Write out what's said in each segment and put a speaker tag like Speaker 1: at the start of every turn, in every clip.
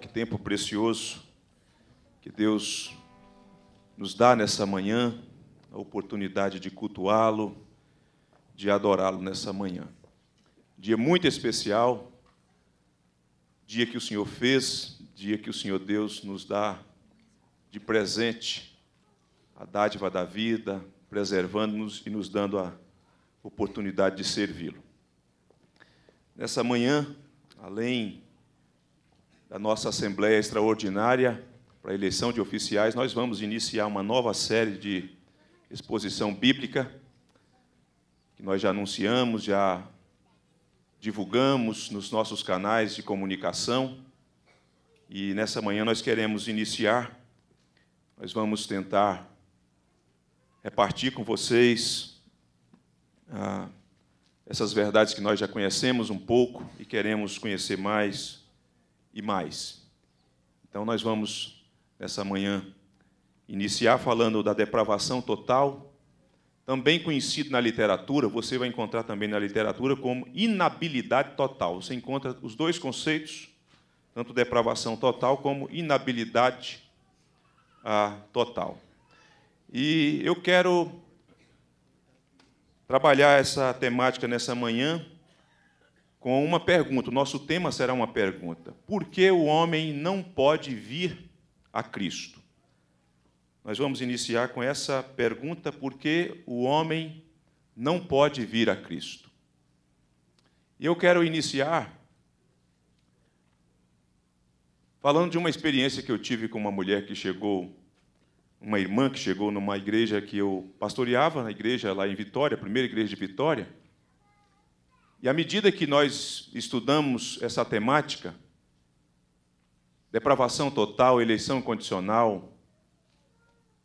Speaker 1: que tempo precioso que Deus nos dá nessa manhã, a oportunidade de cultuá-lo, de adorá-lo nessa manhã. Dia muito especial, dia que o Senhor fez, dia que o Senhor Deus nos dá de presente, a dádiva da vida, preservando-nos e nos dando a oportunidade de servi-lo. Nessa manhã, além da nossa Assembleia Extraordinária para a eleição de oficiais, nós vamos iniciar uma nova série de exposição bíblica, que nós já anunciamos, já divulgamos nos nossos canais de comunicação. E nessa manhã nós queremos iniciar, nós vamos tentar repartir com vocês ah, essas verdades que nós já conhecemos um pouco e queremos conhecer mais e mais. Então, nós vamos, nessa manhã, iniciar falando da depravação total, também conhecido na literatura, você vai encontrar também na literatura como inabilidade total. Você encontra os dois conceitos, tanto depravação total como inabilidade ah, total. E eu quero trabalhar essa temática nessa manhã, com uma pergunta. O nosso tema será uma pergunta: Por que o homem não pode vir a Cristo? Nós vamos iniciar com essa pergunta: Por que o homem não pode vir a Cristo? E eu quero iniciar falando de uma experiência que eu tive com uma mulher que chegou uma irmã que chegou numa igreja que eu pastoreava, na igreja lá em Vitória, a primeira igreja de Vitória, e à medida que nós estudamos essa temática, depravação total, eleição condicional,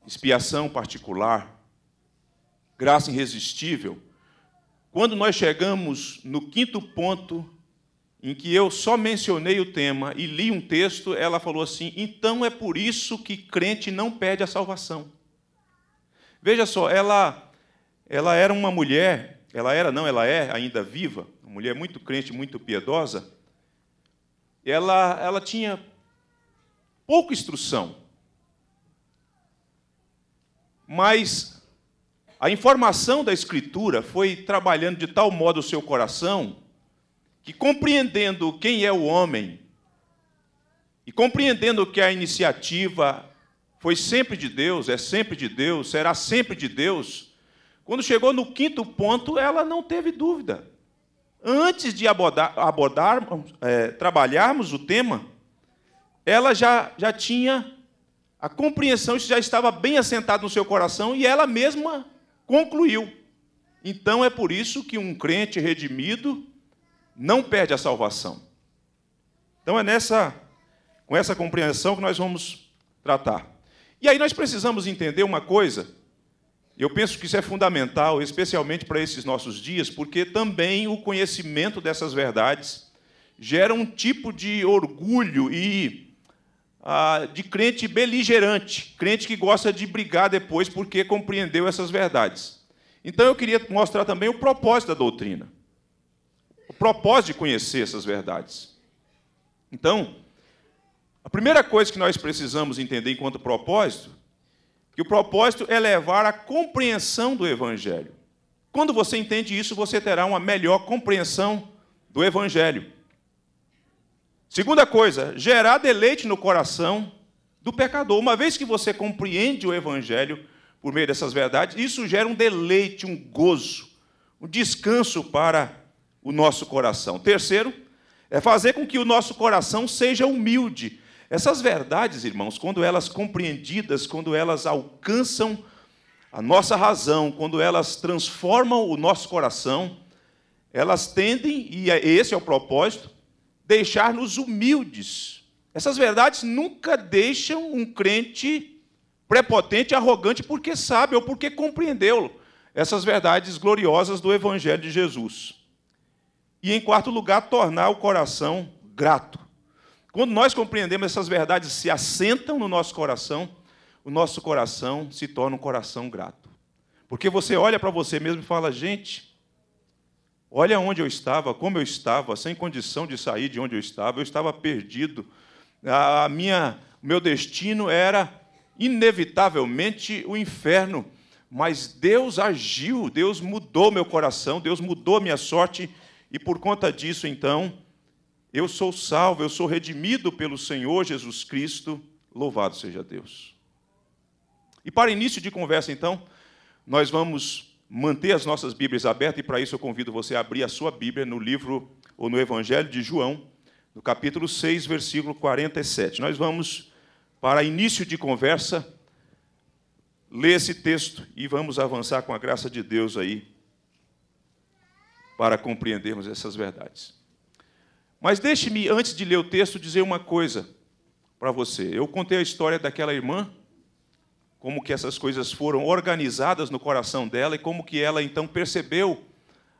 Speaker 1: expiação particular, graça irresistível, quando nós chegamos no quinto ponto, em que eu só mencionei o tema e li um texto, ela falou assim: então é por isso que crente não perde a salvação. Veja só, ela, ela era uma mulher ela era, não, ela é ainda viva, uma mulher muito crente, muito piedosa. Ela, ela tinha pouca instrução. Mas a informação da Escritura foi trabalhando de tal modo o seu coração que, compreendendo quem é o homem e compreendendo que a iniciativa foi sempre de Deus, é sempre de Deus, será sempre de Deus, quando chegou no quinto ponto, ela não teve dúvida. Antes de abordar, abordar é, trabalharmos o tema, ela já, já tinha a compreensão, isso já estava bem assentado no seu coração e ela mesma concluiu. Então é por isso que um crente redimido não perde a salvação. Então é nessa com essa compreensão que nós vamos tratar. E aí nós precisamos entender uma coisa eu penso que isso é fundamental, especialmente para esses nossos dias, porque também o conhecimento dessas verdades gera um tipo de orgulho e ah, de crente beligerante, crente que gosta de brigar depois porque compreendeu essas verdades. Então eu queria mostrar também o propósito da doutrina, o propósito de conhecer essas verdades. Então, a primeira coisa que nós precisamos entender enquanto propósito que o propósito é levar a compreensão do Evangelho. Quando você entende isso, você terá uma melhor compreensão do Evangelho. Segunda coisa, gerar deleite no coração do pecador. Uma vez que você compreende o Evangelho por meio dessas verdades, isso gera um deleite, um gozo, um descanso para o nosso coração. Terceiro, é fazer com que o nosso coração seja humilde essas verdades, irmãos, quando elas compreendidas, quando elas alcançam a nossa razão, quando elas transformam o nosso coração, elas tendem, e é, esse é o propósito, deixar-nos humildes. Essas verdades nunca deixam um crente prepotente, arrogante, porque sabe ou porque compreendeu essas verdades gloriosas do Evangelho de Jesus. E, em quarto lugar, tornar o coração grato. Quando nós compreendemos essas verdades se assentam no nosso coração, o nosso coração se torna um coração grato. Porque você olha para você mesmo e fala: gente, olha onde eu estava, como eu estava, sem condição de sair de onde eu estava, eu estava perdido. A minha, meu destino era inevitavelmente o inferno, mas Deus agiu, Deus mudou meu coração, Deus mudou minha sorte, e por conta disso, então, eu sou salvo, eu sou redimido pelo Senhor Jesus Cristo, louvado seja Deus. E para início de conversa, então, nós vamos manter as nossas Bíblias abertas, e para isso eu convido você a abrir a sua Bíblia no livro ou no Evangelho de João, no capítulo 6, versículo 47. Nós vamos, para início de conversa, ler esse texto e vamos avançar com a graça de Deus aí para compreendermos essas verdades. Mas deixe-me, antes de ler o texto, dizer uma coisa para você. Eu contei a história daquela irmã, como que essas coisas foram organizadas no coração dela e como que ela então percebeu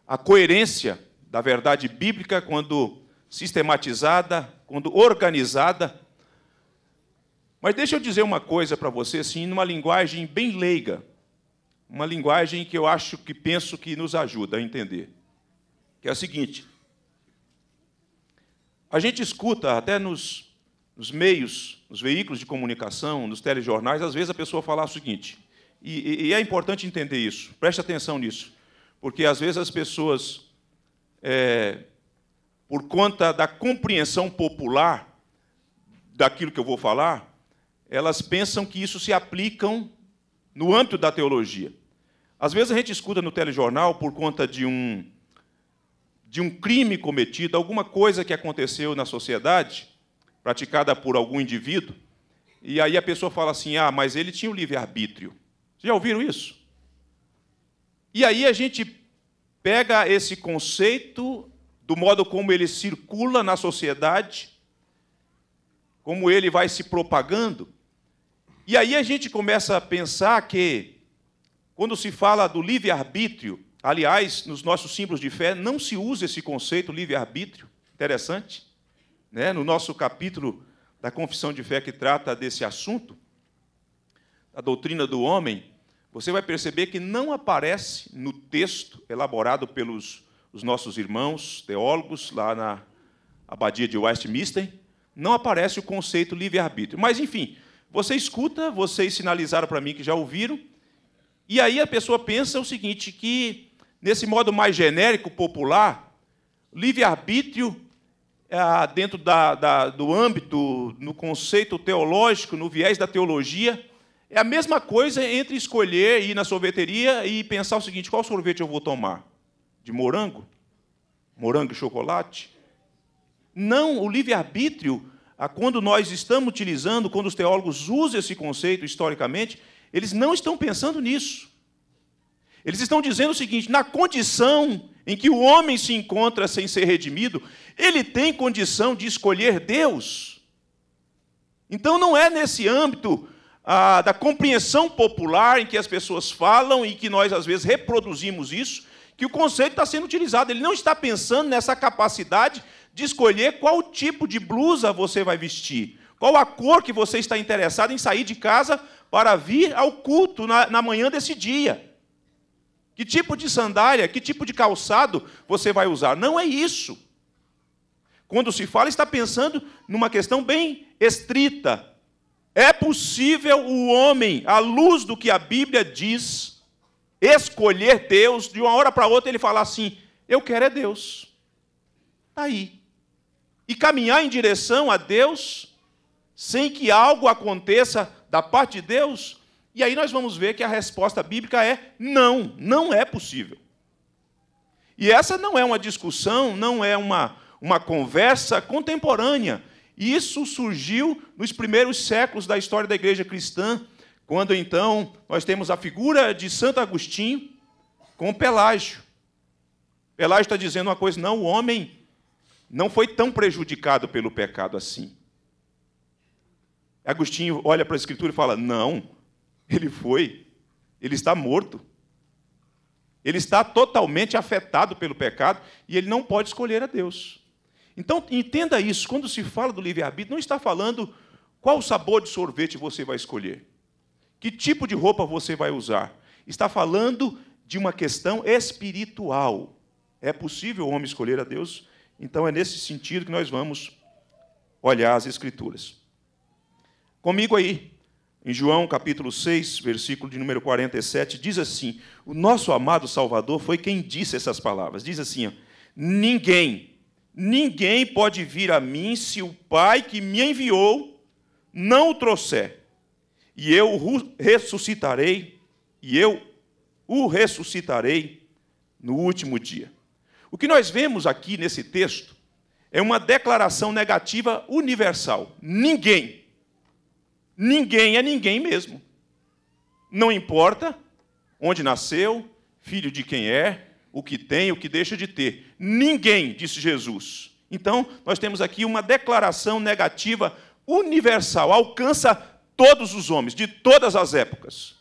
Speaker 1: a coerência da verdade bíblica quando sistematizada, quando organizada. Mas deixa eu dizer uma coisa para você, assim, numa linguagem bem leiga, uma linguagem que eu acho que penso que nos ajuda a entender, que é a seguinte: a gente escuta até nos, nos meios, nos veículos de comunicação, nos telejornais, às vezes a pessoa fala o seguinte, e, e é importante entender isso, preste atenção nisso, porque às vezes as pessoas, é, por conta da compreensão popular daquilo que eu vou falar, elas pensam que isso se aplicam no âmbito da teologia. Às vezes a gente escuta no telejornal, por conta de um de um crime cometido, alguma coisa que aconteceu na sociedade, praticada por algum indivíduo, e aí a pessoa fala assim: ah, mas ele tinha o livre-arbítrio. Vocês já ouviram isso? E aí a gente pega esse conceito do modo como ele circula na sociedade, como ele vai se propagando, e aí a gente começa a pensar que, quando se fala do livre-arbítrio, Aliás, nos nossos símbolos de fé não se usa esse conceito livre-arbítrio. Interessante. Né? No nosso capítulo da confissão de fé que trata desse assunto, a doutrina do homem, você vai perceber que não aparece no texto elaborado pelos os nossos irmãos teólogos lá na abadia de Westminster, não aparece o conceito livre-arbítrio. Mas, enfim, você escuta, vocês sinalizaram para mim que já ouviram, e aí a pessoa pensa o seguinte, que nesse modo mais genérico, popular, livre-arbítrio, é, dentro da, da, do âmbito, no conceito teológico, no viés da teologia, é a mesma coisa entre escolher ir na sorveteria e pensar o seguinte: qual sorvete eu vou tomar? De morango? Morango e chocolate? Não, o livre-arbítrio, quando nós estamos utilizando, quando os teólogos usam esse conceito historicamente, eles não estão pensando nisso. Eles estão dizendo o seguinte: na condição em que o homem se encontra sem ser redimido, ele tem condição de escolher Deus. Então não é nesse âmbito ah, da compreensão popular em que as pessoas falam e que nós às vezes reproduzimos isso, que o conceito está sendo utilizado. Ele não está pensando nessa capacidade de escolher qual tipo de blusa você vai vestir, qual a cor que você está interessado em sair de casa para vir ao culto na, na manhã desse dia. Que tipo de sandália, que tipo de calçado você vai usar? Não é isso. Quando se fala, está pensando numa questão bem estrita. É possível o homem, à luz do que a Bíblia diz, escolher Deus, de uma hora para outra ele falar assim: Eu quero é Deus. Está aí. E caminhar em direção a Deus, sem que algo aconteça da parte de Deus, e aí nós vamos ver que a resposta bíblica é não, não é possível. E essa não é uma discussão, não é uma, uma conversa contemporânea. Isso surgiu nos primeiros séculos da história da igreja cristã, quando então nós temos a figura de Santo Agostinho com Pelágio. Pelágio está dizendo uma coisa: não, o homem não foi tão prejudicado pelo pecado assim. Agostinho olha para a Escritura e fala: não, ele foi, ele está morto. Ele está totalmente afetado pelo pecado e ele não pode escolher a Deus. Então, entenda isso: quando se fala do livre-arbítrio, não está falando qual sabor de sorvete você vai escolher, que tipo de roupa você vai usar. Está falando de uma questão espiritual. É possível o homem escolher a Deus? Então, é nesse sentido que nós vamos olhar as Escrituras. Comigo aí, em João capítulo 6, versículo de número 47, diz assim: O nosso amado Salvador foi quem disse essas palavras. Diz assim: ó, Ninguém, ninguém pode vir a mim se o Pai que me enviou não o trouxer. E eu o ressuscitarei, e eu o ressuscitarei no último dia. O que nós vemos aqui nesse texto é uma declaração negativa universal. Ninguém Ninguém é ninguém mesmo. Não importa onde nasceu, filho de quem é, o que tem, o que deixa de ter. Ninguém, disse Jesus. Então, nós temos aqui uma declaração negativa universal, alcança todos os homens, de todas as épocas.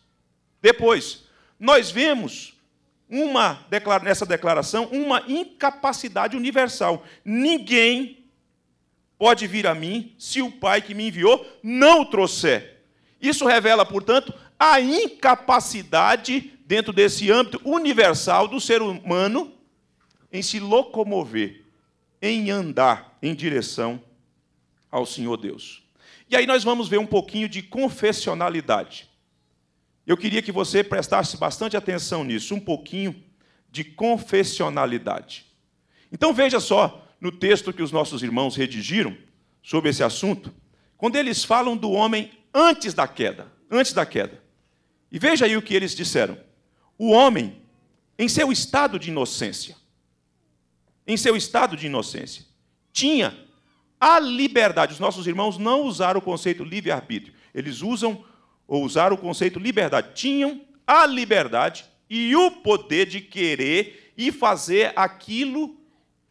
Speaker 1: Depois, nós vemos uma, nessa declaração uma incapacidade universal. Ninguém pode vir a mim se o Pai que me enviou não o trouxer. Isso revela, portanto, a incapacidade dentro desse âmbito universal do ser humano em se locomover, em andar em direção ao Senhor Deus. E aí nós vamos ver um pouquinho de confessionalidade. Eu queria que você prestasse bastante atenção nisso, um pouquinho de confessionalidade. Então veja só, no texto que os nossos irmãos redigiram sobre esse assunto, quando eles falam do homem antes da queda, antes da queda. E veja aí o que eles disseram. O homem, em seu estado de inocência, em seu estado de inocência, tinha a liberdade. Os nossos irmãos não usaram o conceito livre-arbítrio. Eles usam ou usaram o conceito liberdade. Tinham a liberdade e o poder de querer e fazer aquilo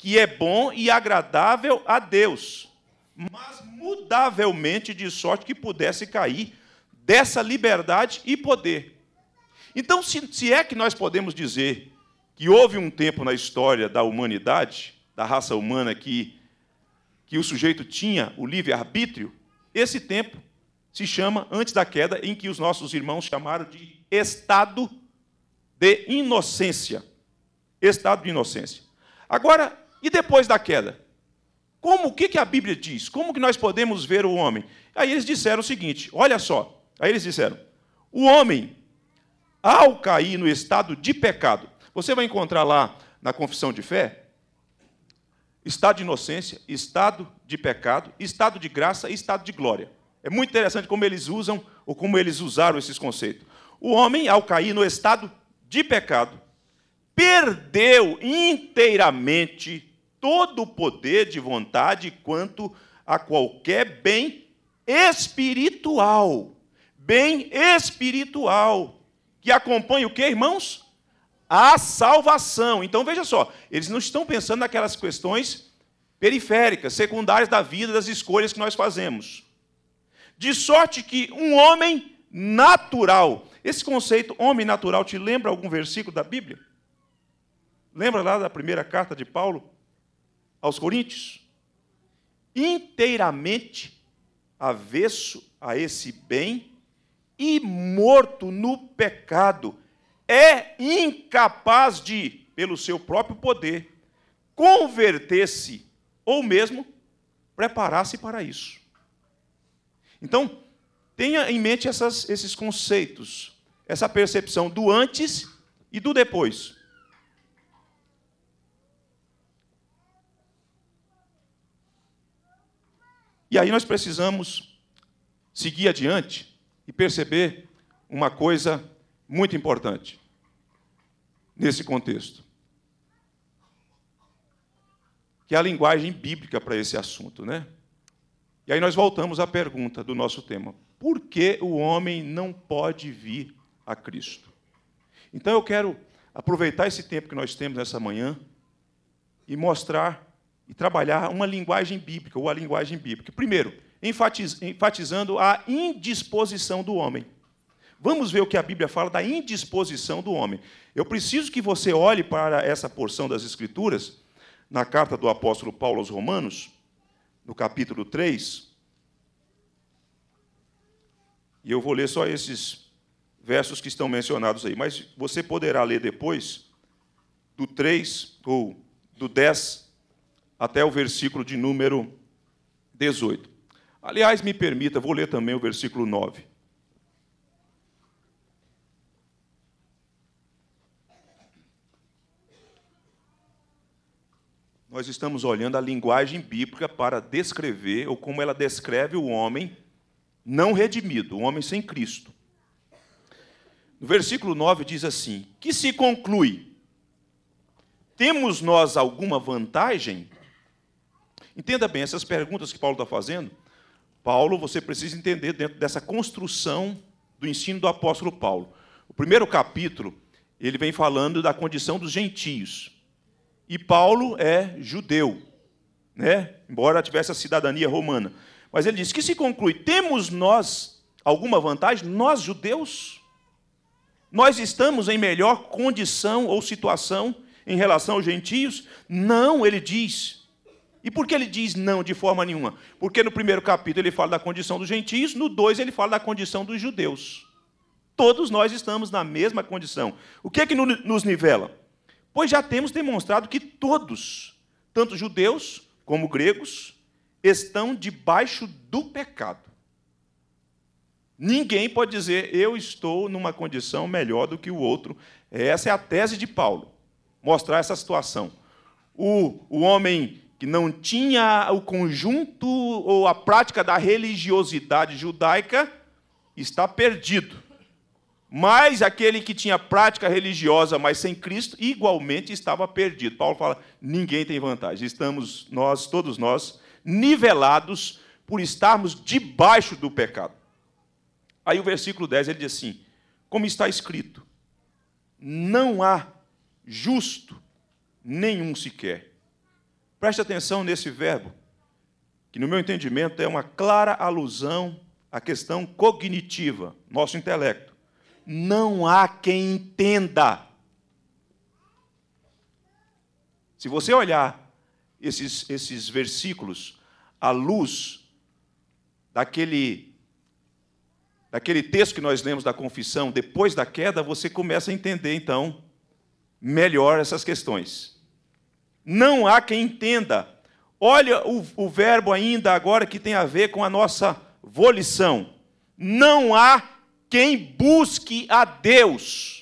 Speaker 1: que é bom e agradável a Deus, mas mudavelmente de sorte que pudesse cair dessa liberdade e poder. Então, se, se é que nós podemos dizer que houve um tempo na história da humanidade, da raça humana, que, que o sujeito tinha o livre-arbítrio, esse tempo se chama, antes da queda, em que os nossos irmãos chamaram de estado de inocência. Estado de inocência. Agora, e depois da queda? Como, o que, que a Bíblia diz? Como que nós podemos ver o homem? Aí eles disseram o seguinte, olha só. Aí eles disseram, o homem, ao cair no estado de pecado, você vai encontrar lá na confissão de fé, estado de inocência, estado de pecado, estado de graça e estado de glória. É muito interessante como eles usam ou como eles usaram esses conceitos. O homem, ao cair no estado de pecado, perdeu inteiramente todo o poder de vontade quanto a qualquer bem espiritual. Bem espiritual. Que acompanha o que, irmãos? A salvação. Então veja só, eles não estão pensando naquelas questões periféricas, secundárias da vida, das escolhas que nós fazemos. De sorte que um homem natural, esse conceito homem natural te lembra algum versículo da Bíblia? Lembra lá da primeira carta de Paulo? aos coríntios, inteiramente avesso a esse bem e morto no pecado, é incapaz de, pelo seu próprio poder, converter-se ou mesmo preparar-se para isso. Então, tenha em mente essas, esses conceitos, essa percepção do antes e do depois. E aí nós precisamos seguir adiante e perceber uma coisa muito importante nesse contexto. Que é a linguagem bíblica para esse assunto, né? E aí nós voltamos à pergunta do nosso tema: por que o homem não pode vir a Cristo? Então eu quero aproveitar esse tempo que nós temos nessa manhã e mostrar e trabalhar uma linguagem bíblica, ou a linguagem bíblica. Primeiro, enfatizando a indisposição do homem. Vamos ver o que a Bíblia fala da indisposição do homem. Eu preciso que você olhe para essa porção das Escrituras, na carta do apóstolo Paulo aos Romanos, no capítulo 3. E eu vou ler só esses versos que estão mencionados aí, mas você poderá ler depois do 3 ou do 10 até o versículo de número 18. Aliás, me permita, vou ler também o versículo 9. Nós estamos olhando a linguagem bíblica para descrever, ou como ela descreve o homem não redimido, o homem sem Cristo. No versículo 9 diz assim: que se conclui: temos nós alguma vantagem? Entenda bem, essas perguntas que Paulo está fazendo, Paulo, você precisa entender dentro dessa construção do ensino do apóstolo Paulo. O primeiro capítulo, ele vem falando da condição dos gentios. E Paulo é judeu, né? embora tivesse a cidadania romana. Mas ele diz que se conclui: temos nós alguma vantagem, nós judeus? Nós estamos em melhor condição ou situação em relação aos gentios? Não, ele diz. E por que ele diz não de forma nenhuma? Porque no primeiro capítulo ele fala da condição dos gentios, no dois ele fala da condição dos judeus. Todos nós estamos na mesma condição. O que é que nos nivela? Pois já temos demonstrado que todos, tanto judeus como gregos, estão debaixo do pecado. Ninguém pode dizer eu estou numa condição melhor do que o outro. Essa é a tese de Paulo, mostrar essa situação. O, o homem que não tinha o conjunto ou a prática da religiosidade judaica, está perdido. Mas aquele que tinha prática religiosa, mas sem Cristo, igualmente estava perdido. Paulo fala: ninguém tem vantagem. Estamos nós, todos nós, nivelados por estarmos debaixo do pecado. Aí o versículo 10 ele diz assim: como está escrito, não há justo nenhum sequer Preste atenção nesse verbo, que, no meu entendimento, é uma clara alusão à questão cognitiva, nosso intelecto. Não há quem entenda. Se você olhar esses, esses versículos à luz daquele, daquele texto que nós lemos da confissão depois da queda, você começa a entender, então, melhor essas questões não há quem entenda. Olha o, o verbo ainda agora que tem a ver com a nossa volição. Não há quem busque a Deus.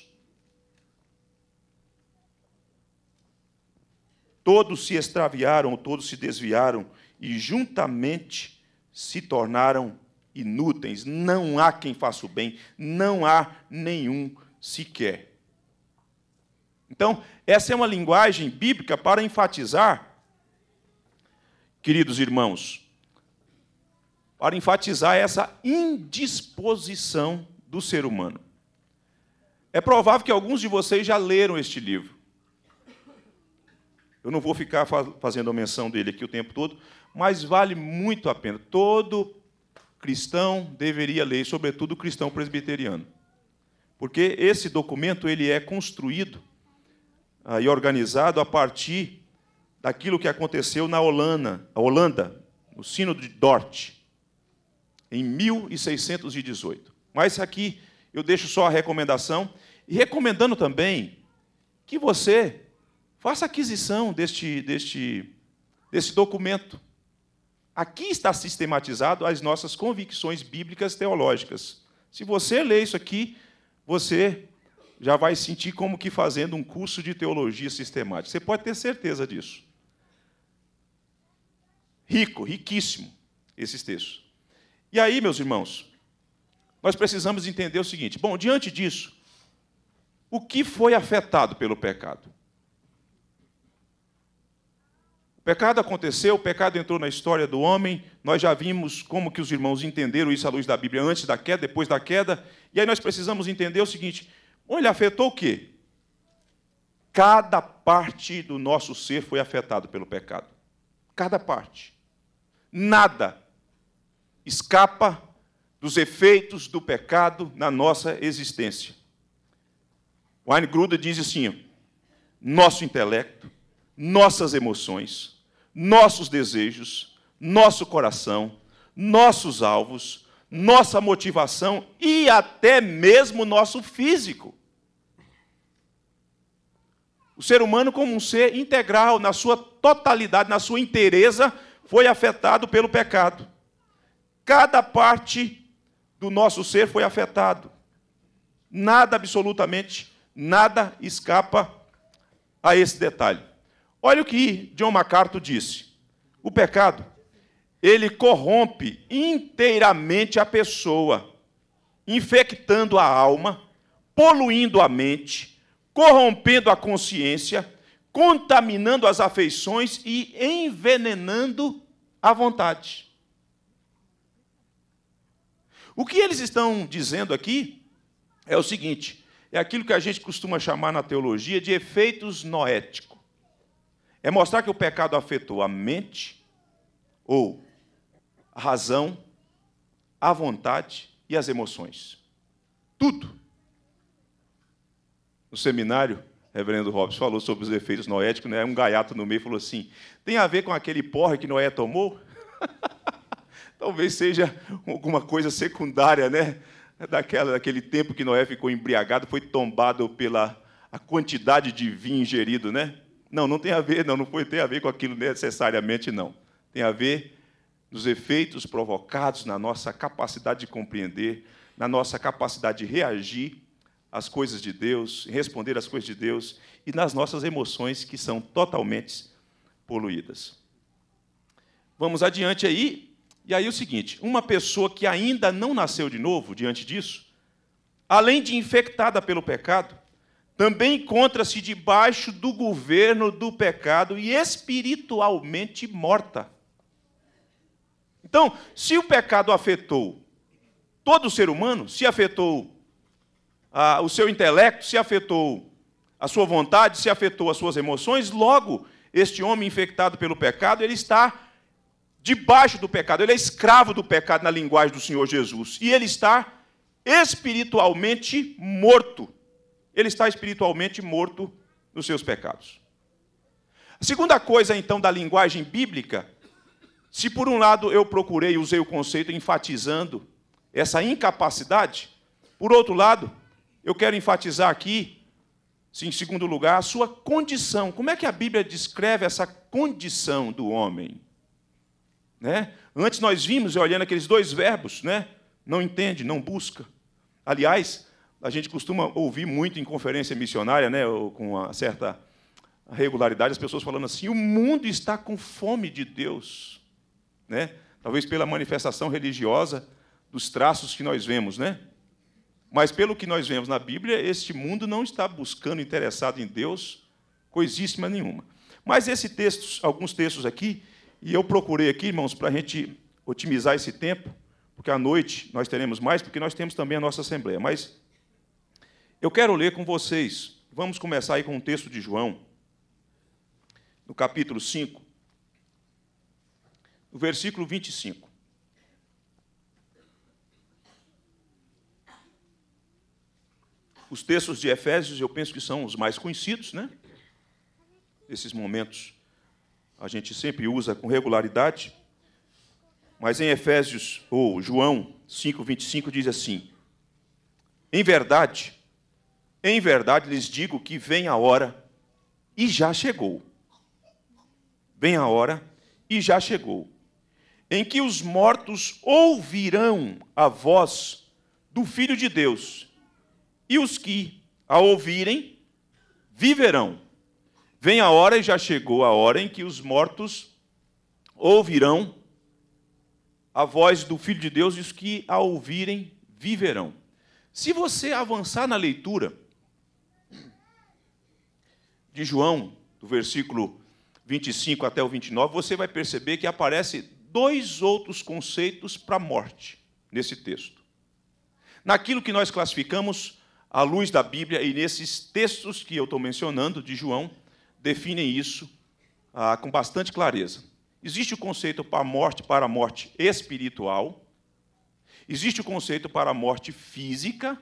Speaker 1: Todos se extraviaram, todos se desviaram e juntamente se tornaram inúteis. Não há quem faça o bem, não há nenhum sequer. Então, essa é uma linguagem bíblica para enfatizar, queridos irmãos, para enfatizar essa indisposição do ser humano. É provável que alguns de vocês já leram este livro. Eu não vou ficar fazendo menção dele aqui o tempo todo, mas vale muito a pena. Todo cristão deveria ler, sobretudo o cristão presbiteriano. Porque esse documento ele é construído ah, e organizado a partir daquilo que aconteceu na Holanda, a Holanda, no sino de Dort, em 1618. Mas aqui eu deixo só a recomendação, e recomendando também que você faça aquisição deste, deste, deste documento. Aqui está sistematizado as nossas convicções bíblicas teológicas. Se você ler isso aqui, você já vai sentir como que fazendo um curso de teologia sistemática. Você pode ter certeza disso. Rico, riquíssimo, esses textos. E aí, meus irmãos, nós precisamos entender o seguinte: bom, diante disso, o que foi afetado pelo pecado? O pecado aconteceu, o pecado entrou na história do homem, nós já vimos como que os irmãos entenderam isso à luz da Bíblia antes da queda, depois da queda, e aí nós precisamos entender o seguinte: ou ele afetou o quê? Cada parte do nosso ser foi afetado pelo pecado. Cada parte. Nada escapa dos efeitos do pecado na nossa existência. Wayne Gruda diz assim: nosso intelecto, nossas emoções, nossos desejos, nosso coração, nossos alvos, nossa motivação e até mesmo nosso físico. O ser humano, como um ser integral, na sua totalidade, na sua inteireza, foi afetado pelo pecado. Cada parte do nosso ser foi afetado. Nada, absolutamente, nada escapa a esse detalhe. Olha o que John MacArthur disse: o pecado ele corrompe inteiramente a pessoa, infectando a alma, poluindo a mente, corrompendo a consciência, contaminando as afeições e envenenando a vontade. O que eles estão dizendo aqui é o seguinte: é aquilo que a gente costuma chamar na teologia de efeitos noéticos. É mostrar que o pecado afetou a mente ou a razão, a vontade e as emoções. Tudo. No seminário, o reverendo Robson falou sobre os efeitos noéticos, né? um gaiato no meio falou assim: tem a ver com aquele porre que Noé tomou? Talvez seja alguma coisa secundária, né? Daquela, daquele tempo que Noé ficou embriagado, foi tombado pela a quantidade de vinho ingerido, né? Não, não tem a ver, não, não foi ter a ver com aquilo necessariamente, não. Tem a ver dos efeitos provocados na nossa capacidade de compreender, na nossa capacidade de reagir às coisas de Deus, responder às coisas de Deus e nas nossas emoções que são totalmente poluídas. Vamos adiante aí. E aí é o seguinte, uma pessoa que ainda não nasceu de novo diante disso, além de infectada pelo pecado, também encontra-se debaixo do governo do pecado e espiritualmente morta então, se o pecado afetou todo ser humano, se afetou ah, o seu intelecto, se afetou a sua vontade, se afetou as suas emoções, logo este homem infectado pelo pecado, ele está debaixo do pecado, ele é escravo do pecado na linguagem do Senhor Jesus, e ele está espiritualmente morto. Ele está espiritualmente morto nos seus pecados. A segunda coisa, então, da linguagem bíblica se por um lado eu procurei e usei o conceito enfatizando essa incapacidade, por outro lado, eu quero enfatizar aqui, em segundo lugar, a sua condição. Como é que a Bíblia descreve essa condição do homem? Né? Antes nós vimos, olhando aqueles dois verbos, né? não entende, não busca. Aliás, a gente costuma ouvir muito em conferência missionária, né? com uma certa regularidade, as pessoas falando assim: o mundo está com fome de Deus né? talvez pela manifestação religiosa dos traços que nós vemos, né? Mas pelo que nós vemos na Bíblia, este mundo não está buscando, interessado em Deus, coisíssima nenhuma. Mas esse texto, alguns textos aqui, e eu procurei aqui, irmãos, para a gente otimizar esse tempo, porque à noite nós teremos mais, porque nós temos também a nossa assembleia. Mas eu quero ler com vocês. Vamos começar aí com o um texto de João, no capítulo 5 o versículo 25. Os textos de Efésios, eu penso que são os mais conhecidos, né? Esses momentos a gente sempre usa com regularidade. Mas em Efésios, ou João 5, 25, diz assim: Em verdade, em verdade lhes digo que vem a hora, e já chegou. Vem a hora, e já chegou, em que os mortos ouvirão a voz do Filho de Deus, e os que a ouvirem viverão. Vem a hora, e já chegou a hora, em que os mortos ouvirão a voz do Filho de Deus, e os que a ouvirem viverão. Se você avançar na leitura de João, do versículo 25 até o 29, você vai perceber que aparece dois outros conceitos para a morte nesse texto. Naquilo que nós classificamos à luz da Bíblia, e nesses textos que eu estou mencionando, de João, definem isso ah, com bastante clareza. Existe o conceito para a morte, para a morte espiritual, existe o conceito para a morte física,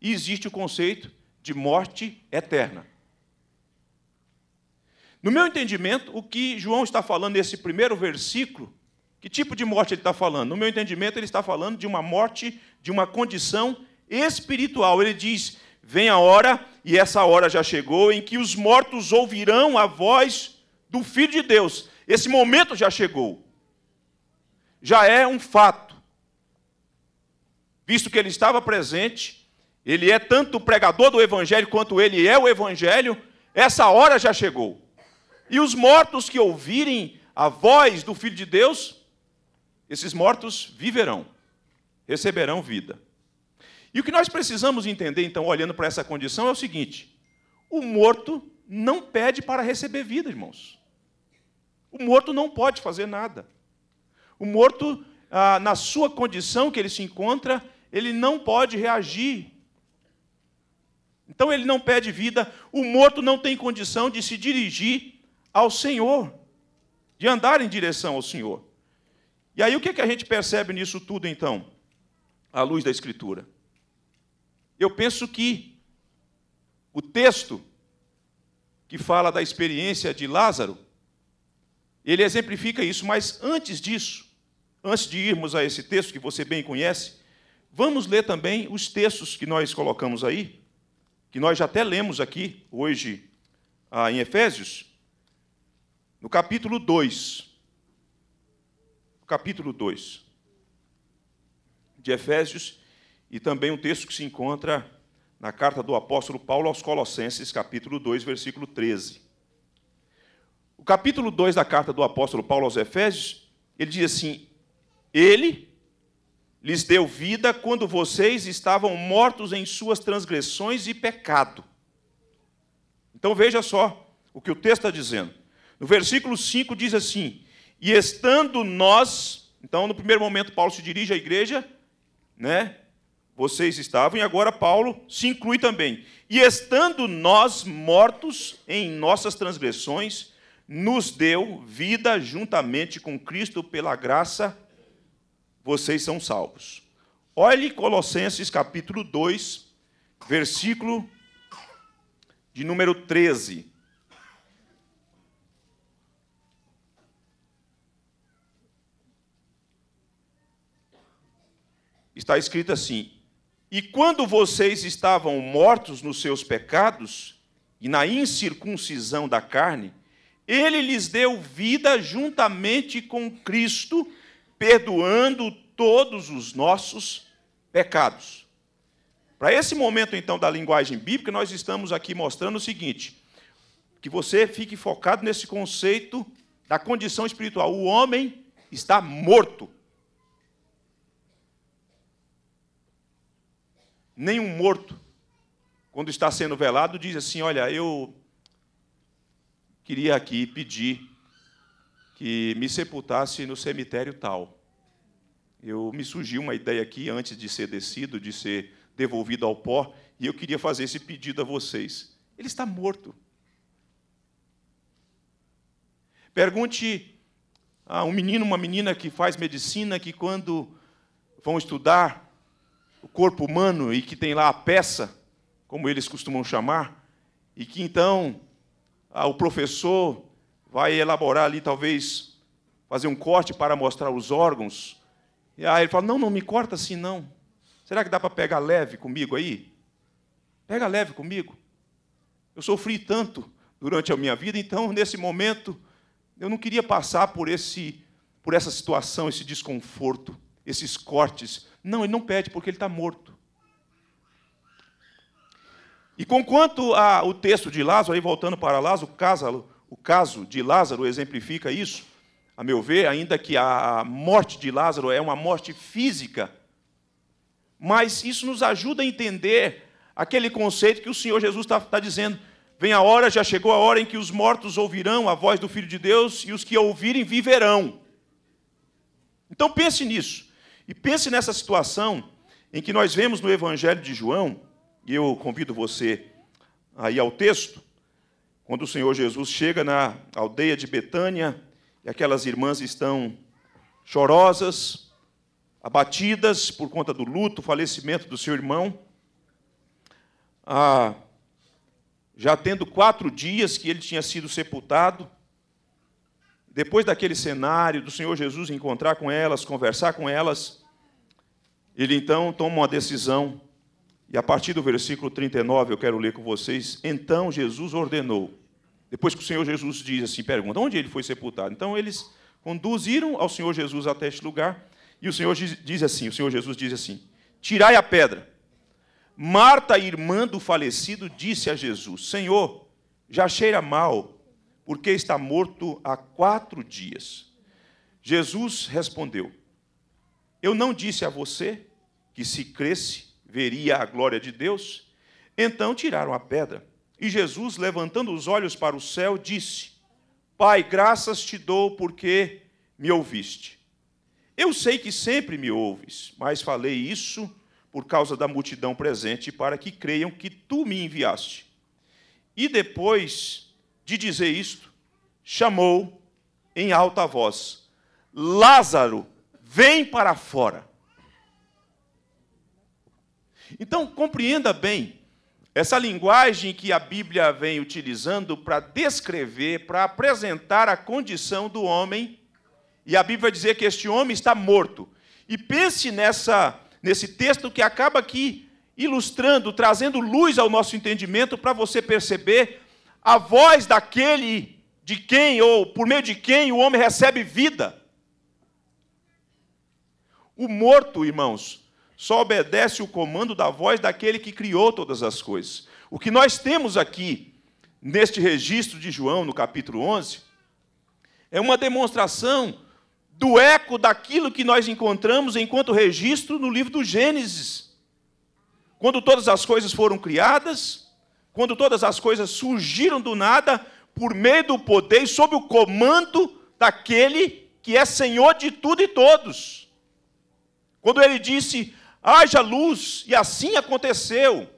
Speaker 1: e existe o conceito de morte eterna. No meu entendimento, o que João está falando nesse primeiro versículo, que tipo de morte ele está falando? No meu entendimento, ele está falando de uma morte, de uma condição espiritual. Ele diz: Vem a hora, e essa hora já chegou, em que os mortos ouvirão a voz do Filho de Deus. Esse momento já chegou. Já é um fato. Visto que ele estava presente, ele é tanto o pregador do Evangelho quanto ele é o Evangelho, essa hora já chegou. E os mortos que ouvirem a voz do Filho de Deus, esses mortos viverão, receberão vida. E o que nós precisamos entender, então, olhando para essa condição, é o seguinte: o morto não pede para receber vida, irmãos. O morto não pode fazer nada. O morto, ah, na sua condição que ele se encontra, ele não pode reagir. Então ele não pede vida, o morto não tem condição de se dirigir ao Senhor, de andar em direção ao Senhor. E aí o que, é que a gente percebe nisso tudo, então, à luz da Escritura? Eu penso que o texto que fala da experiência de Lázaro, ele exemplifica isso, mas antes disso, antes de irmos a esse texto que você bem conhece, vamos ler também os textos que nós colocamos aí, que nós já até lemos aqui hoje ah, em Efésios, no capítulo 2. Capítulo 2 de Efésios e também um texto que se encontra na carta do apóstolo Paulo aos Colossenses, capítulo 2, versículo 13. O capítulo 2 da carta do apóstolo Paulo aos Efésios, ele diz assim: Ele lhes deu vida quando vocês estavam mortos em suas transgressões e pecado. Então veja só o que o texto está dizendo. No versículo 5 diz assim: E estando nós, então no primeiro momento Paulo se dirige à igreja, né? Vocês estavam, e agora Paulo se inclui também. E estando nós mortos em nossas transgressões, nos deu vida juntamente com Cristo pela graça, vocês são salvos. Olhe Colossenses capítulo 2, versículo de número 13. está escrito assim: E quando vocês estavam mortos nos seus pecados e na incircuncisão da carne, ele lhes deu vida juntamente com Cristo, perdoando todos os nossos pecados. Para esse momento, então, da linguagem bíblica, nós estamos aqui mostrando o seguinte: que você fique focado nesse conceito da condição espiritual. O homem está morto nenhum morto, quando está sendo velado, diz assim: Olha, eu queria aqui pedir que me sepultasse no cemitério tal. Eu me surgiu uma ideia aqui antes de ser descido, de ser devolvido ao pó, e eu queria fazer esse pedido a vocês. Ele está morto. Pergunte a um menino, uma menina que faz medicina, que quando vão estudar o corpo humano e que tem lá a peça, como eles costumam chamar, e que então ah, o professor vai elaborar ali, talvez, fazer um corte para mostrar os órgãos. E aí ele fala: Não, não me corta assim, não. Será que dá para pegar leve comigo aí? Pega leve comigo. Eu sofri tanto durante a minha vida, então, nesse momento, eu não queria passar por, esse, por essa situação, esse desconforto, esses cortes, não, ele não pede, porque ele está morto. E conquanto a, o texto de Lázaro, aí voltando para Lázaro, o caso, o caso de Lázaro exemplifica isso, a meu ver, ainda que a morte de Lázaro é uma morte física, mas isso nos ajuda a entender aquele conceito que o Senhor Jesus está, está dizendo. Vem a hora, já chegou a hora em que os mortos ouvirão a voz do Filho de Deus e os que a ouvirem viverão. Então pense nisso. E pense nessa situação em que nós vemos no Evangelho de João, e eu convido você aí ao texto, quando o Senhor Jesus chega na aldeia de Betânia, e aquelas irmãs estão chorosas, abatidas por conta do luto, falecimento do seu irmão, ah, já tendo quatro dias que ele tinha sido sepultado, depois daquele cenário do Senhor Jesus encontrar com elas, conversar com elas, ele então toma uma decisão. E a partir do versículo 39, eu quero ler com vocês. Então Jesus ordenou. Depois que o Senhor Jesus diz assim, pergunta onde ele foi sepultado. Então eles conduziram ao Senhor Jesus até este lugar, e o Senhor diz assim, o Senhor Jesus diz assim: Tirai a pedra. Marta, irmã do falecido, disse a Jesus: Senhor, já cheira mal porque está morto há quatro dias. Jesus respondeu: Eu não disse a você que se cresce veria a glória de Deus? Então tiraram a pedra. E Jesus, levantando os olhos para o céu, disse: Pai, graças te dou porque me ouviste. Eu sei que sempre me ouves, mas falei isso por causa da multidão presente, para que creiam que tu me enviaste. E depois de dizer isto, chamou em alta voz: Lázaro, vem para fora. Então, compreenda bem essa linguagem que a Bíblia vem utilizando para descrever, para apresentar a condição do homem, e a Bíblia vai dizer que este homem está morto. E pense nessa, nesse texto que acaba aqui ilustrando, trazendo luz ao nosso entendimento para você perceber a voz daquele de quem ou por meio de quem o homem recebe vida. O morto, irmãos, só obedece o comando da voz daquele que criou todas as coisas. O que nós temos aqui neste registro de João, no capítulo 11, é uma demonstração do eco daquilo que nós encontramos enquanto registro no livro do Gênesis. Quando todas as coisas foram criadas, quando todas as coisas surgiram do nada, por meio do poder e sob o comando daquele que é Senhor de tudo e todos. Quando ele disse: haja luz, e assim aconteceu,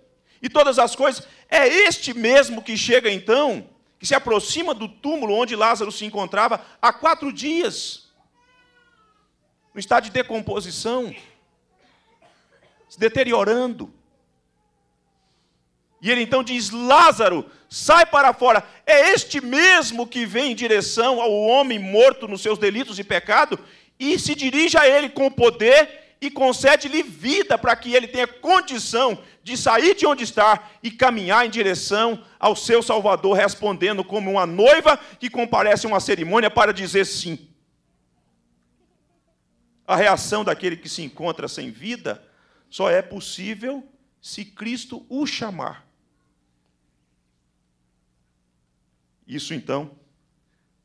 Speaker 1: e todas as coisas, é este mesmo que chega então, que se aproxima do túmulo onde Lázaro se encontrava há quatro dias, no estado de decomposição, se deteriorando. E ele então diz: Lázaro, sai para fora. É este mesmo que vem em direção ao homem morto nos seus delitos e pecado e se dirige a ele com poder e concede-lhe vida para que ele tenha condição de sair de onde está e caminhar em direção ao seu Salvador, respondendo como uma noiva que comparece a uma cerimônia para dizer sim. A reação daquele que se encontra sem vida só é possível se Cristo o chamar. Isso então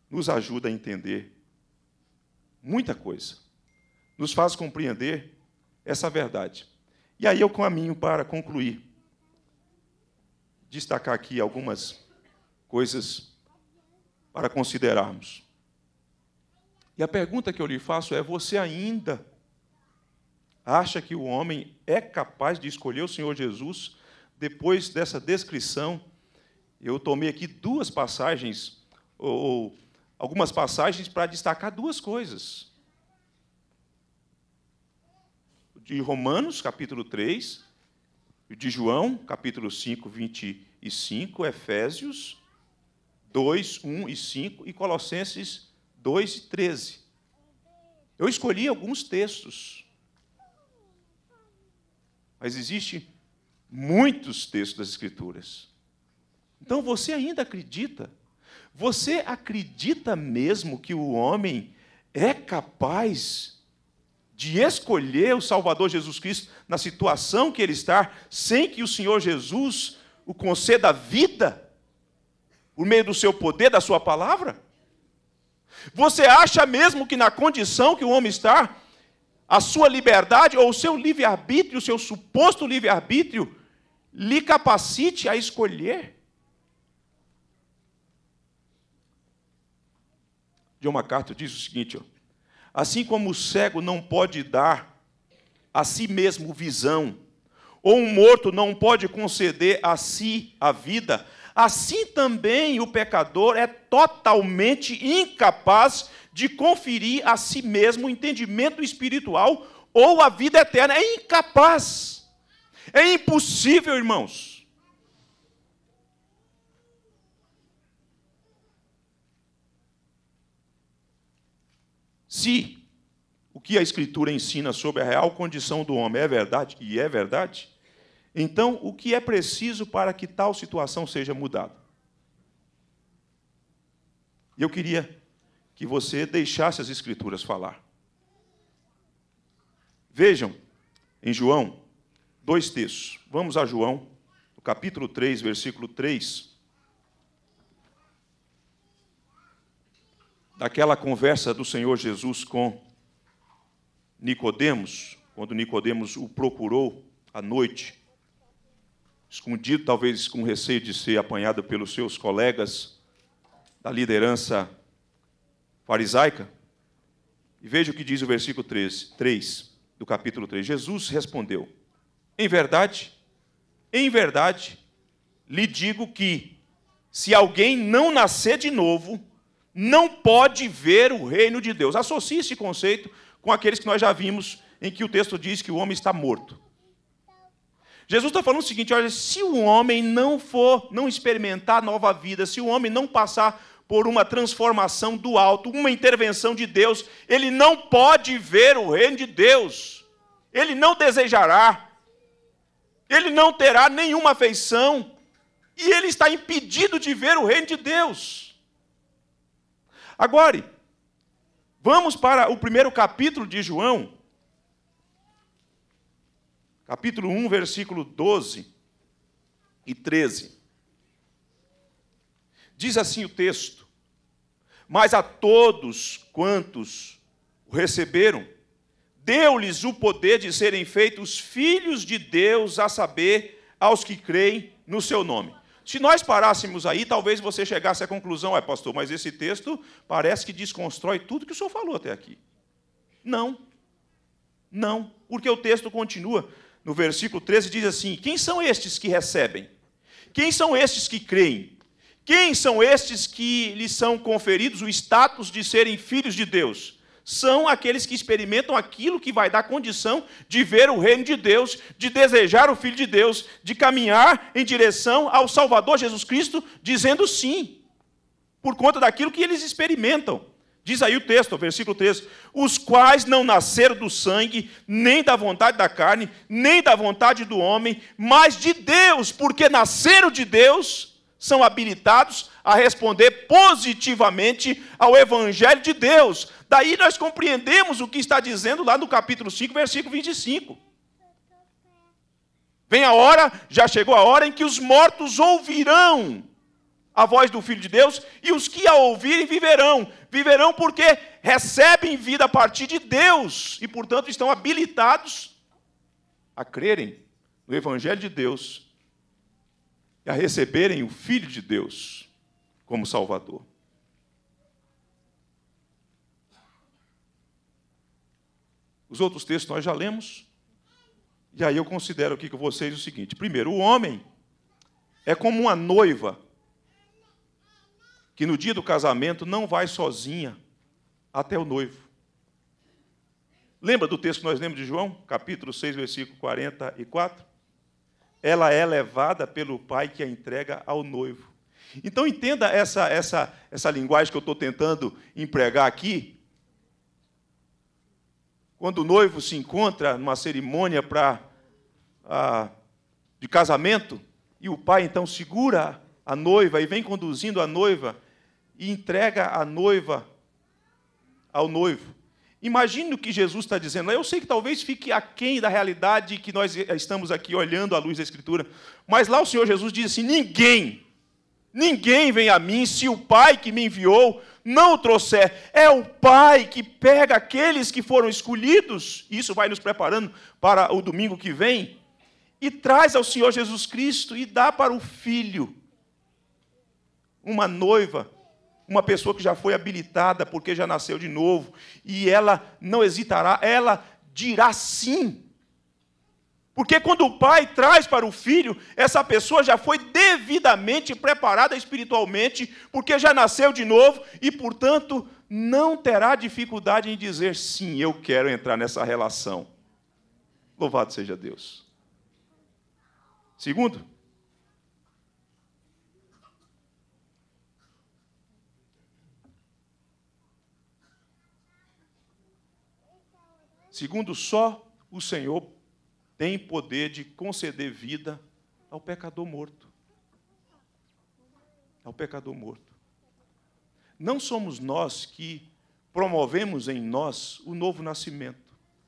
Speaker 1: nos ajuda a entender muita coisa, nos faz compreender essa verdade. E aí eu caminho para concluir, destacar aqui algumas coisas para considerarmos. E a pergunta que eu lhe faço é: você ainda acha que o homem é capaz de escolher o Senhor Jesus depois dessa descrição? Eu tomei aqui duas passagens, ou, algumas passagens, para destacar duas coisas. De Romanos, capítulo 3, de João, capítulo 5, 25, Efésios 2, 1 e 5, e Colossenses 2 e 13. Eu escolhi alguns textos, mas existem muitos textos das Escrituras. Então você ainda acredita? Você acredita mesmo que o homem é capaz de escolher o Salvador Jesus Cristo na situação que ele está, sem que o Senhor Jesus o conceda vida por meio do seu poder, da sua palavra? Você acha mesmo que na condição que o homem está, a sua liberdade ou o seu livre-arbítrio, o seu suposto livre-arbítrio, lhe capacite a escolher? John MacArthur diz o seguinte: ó, assim como o cego não pode dar a si mesmo visão, ou um morto não pode conceder a si a vida, assim também o pecador é totalmente incapaz de conferir a si mesmo o entendimento espiritual ou a vida eterna. É incapaz. É impossível, irmãos. Se o que a Escritura ensina sobre a real condição do homem é verdade, e é verdade, então o que é preciso para que tal situação seja mudada? Eu queria que você deixasse as Escrituras falar. Vejam, em João, dois textos. Vamos a João, no capítulo 3, versículo 3. daquela conversa do Senhor Jesus com Nicodemos, quando Nicodemos o procurou à noite, escondido, talvez com receio de ser apanhado pelos seus colegas da liderança farisaica. E veja o que diz o versículo 3, 3 do capítulo 3. Jesus respondeu: Em verdade, em verdade, lhe digo que, se alguém não nascer de novo, não pode ver o reino de Deus. Associe esse conceito com aqueles que nós já vimos, em que o texto diz que o homem está morto. Jesus está falando o seguinte: olha, se o homem não for, não experimentar nova vida, se o homem não passar por uma transformação do alto, uma intervenção de Deus, ele não pode ver o reino de Deus, ele não desejará, ele não terá nenhuma afeição, e ele está impedido de ver o reino de Deus. Agora, vamos para o primeiro capítulo de João, capítulo 1, versículo 12 e 13. Diz assim o texto: Mas a todos quantos o receberam, deu-lhes o poder de serem feitos filhos de Deus, a saber, aos que creem no seu nome. Se nós parássemos aí, talvez você chegasse à conclusão, é, pastor, mas esse texto parece que desconstrói tudo que o senhor falou até aqui. Não. Não, porque o texto continua no versículo 13 diz assim: Quem são estes que recebem? Quem são estes que creem? Quem são estes que lhes são conferidos o status de serem filhos de Deus? são aqueles que experimentam aquilo que vai dar condição de ver o reino de Deus, de desejar o Filho de Deus, de caminhar em direção ao Salvador Jesus Cristo, dizendo sim, por conta daquilo que eles experimentam. Diz aí o texto, versículo 3: Os quais não nasceram do sangue, nem da vontade da carne, nem da vontade do homem, mas de Deus, porque nasceram de Deus, são habilitados a responder positivamente ao Evangelho de Deus. Daí nós compreendemos o que está dizendo lá no capítulo 5, versículo 25. Vem a hora, já chegou a hora em que os mortos ouvirão a voz do Filho de Deus, e os que a ouvirem viverão. Viverão porque recebem vida a partir de Deus e, portanto, estão habilitados a crerem no Evangelho de Deus e a receberem o Filho de Deus como Salvador. Os outros textos nós já lemos. E aí eu considero aqui com vocês o seguinte: primeiro, o homem é como uma noiva que no dia do casamento não vai sozinha até o noivo. Lembra do texto que nós lemos de João, capítulo 6, versículo 44? Ela é levada pelo pai que a entrega ao noivo. Então entenda essa, essa, essa linguagem que eu estou tentando empregar aqui. Quando o noivo se encontra numa cerimônia ah, de casamento, e o pai então segura a noiva e vem conduzindo a noiva e entrega a noiva ao noivo. Imagine o que Jesus está dizendo. Eu sei que talvez fique aquém da realidade que nós estamos aqui olhando à luz da Escritura, mas lá o Senhor Jesus diz assim: ninguém Ninguém vem a mim se o Pai que me enviou não o trouxer. É o Pai que pega aqueles que foram escolhidos, isso vai nos preparando para o domingo que vem, e traz ao Senhor Jesus Cristo e dá para o filho uma noiva, uma pessoa que já foi habilitada porque já nasceu de novo, e ela não hesitará, ela dirá sim porque quando o pai traz para o filho, essa pessoa já foi devidamente preparada espiritualmente, porque já nasceu de novo e, portanto, não terá dificuldade em dizer sim, eu quero entrar nessa relação. Louvado seja Deus. Segundo, segundo só o Senhor tem poder de conceder vida ao pecador morto. Ao pecador morto. Não somos nós que promovemos em nós o novo nascimento,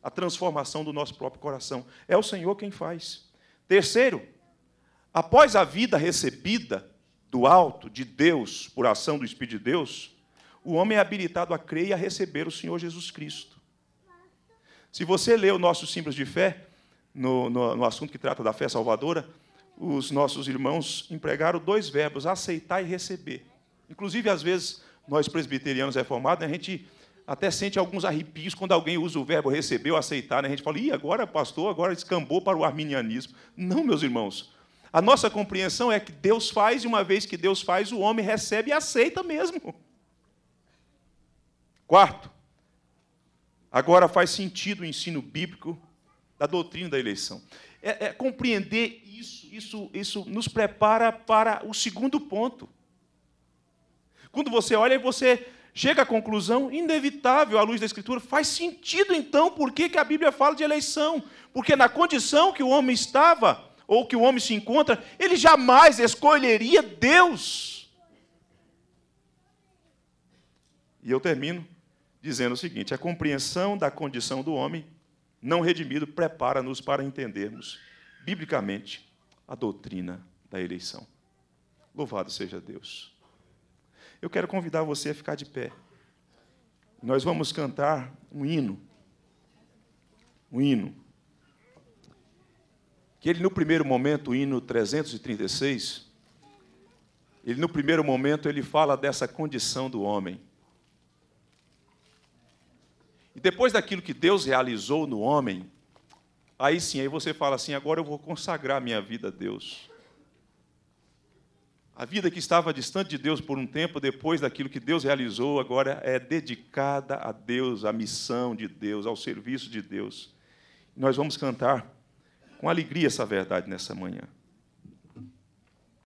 Speaker 1: a transformação do nosso próprio coração. É o Senhor quem faz. Terceiro, após a vida recebida do alto, de Deus, por ação do Espírito de Deus, o homem é habilitado a crer e a receber o Senhor Jesus Cristo. Se você lê o nosso símbolos de fé, no, no, no assunto que trata da fé salvadora, os nossos irmãos empregaram dois verbos, aceitar e receber. Inclusive, às vezes, nós presbiterianos reformados, né, a gente até sente alguns arrepios quando alguém usa o verbo receber ou aceitar. Né? A gente fala, e agora, pastor, agora descambou para o arminianismo. Não, meus irmãos. A nossa compreensão é que Deus faz, e uma vez que Deus faz, o homem recebe e aceita mesmo. Quarto, agora faz sentido o ensino bíblico da doutrina da eleição. É, é, compreender isso, isso, isso nos prepara para o segundo ponto. Quando você olha e você chega à conclusão inevitável à luz da Escritura, faz sentido então por que, que a Bíblia fala de eleição? Porque na condição que o homem estava, ou que o homem se encontra, ele jamais escolheria Deus. E eu termino dizendo o seguinte: a compreensão da condição do homem não redimido prepara-nos para entendermos, biblicamente, a doutrina da eleição. Louvado seja Deus. Eu quero convidar você a ficar de pé. Nós vamos cantar um hino. Um hino. Que ele, no primeiro momento, o hino 336, ele, no primeiro momento, ele fala dessa condição do homem e depois daquilo que Deus realizou no homem, aí sim, aí você fala assim: agora eu vou consagrar minha vida a Deus. A vida que estava distante de Deus por um tempo, depois daquilo que Deus realizou, agora é dedicada a Deus, à missão de Deus, ao serviço de Deus. E nós vamos cantar com alegria essa verdade nessa manhã.